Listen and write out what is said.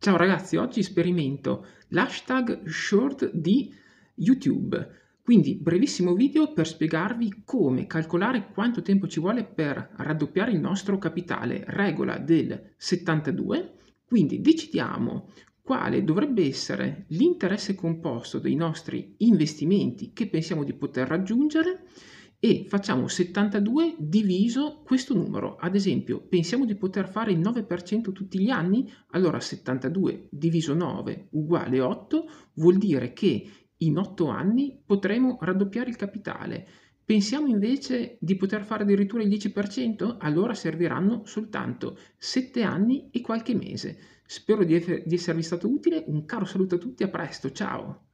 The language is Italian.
Ciao ragazzi, oggi sperimento l'hashtag short di YouTube, quindi brevissimo video per spiegarvi come calcolare quanto tempo ci vuole per raddoppiare il nostro capitale, regola del 72, quindi decidiamo quale dovrebbe essere l'interesse composto dei nostri investimenti che pensiamo di poter raggiungere e facciamo 72 diviso questo numero. Ad esempio, pensiamo di poter fare il 9% tutti gli anni, allora 72 diviso 9 uguale 8 vuol dire che in 8 anni potremo raddoppiare il capitale. Pensiamo invece di poter fare addirittura il 10%? Allora serviranno soltanto 7 anni e qualche mese. Spero di, esservi stato utile, un caro saluto a tutti, a presto, ciao!